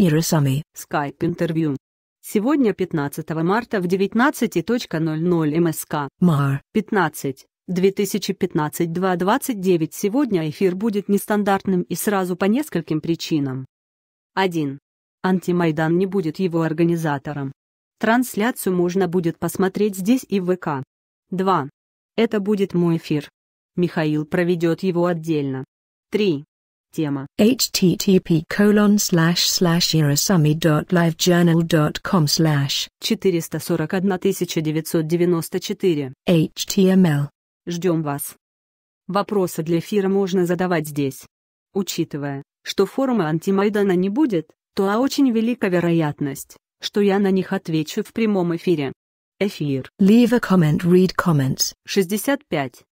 Ирисами. Скайп-интервью. Сегодня 15 марта в 19.00 МСК. Мар. 15. 2015-2.29 сегодня эфир будет нестандартным и сразу по нескольким причинам. 1. Антимайдан не будет его организатором. Трансляцию можно будет посмотреть здесь и в ВК. 2. Это будет мой эфир. Михаил проведет его отдельно. 3. Тема. http colon slash slash irasami.livejournal.com slash 441994 html Ждем вас. Вопросы для эфира можно задавать здесь. Учитывая, что форума антимайдана не будет, то а очень велика вероятность, что я на них отвечу в прямом эфире. Эфир. Leave a comment, read comments. 65.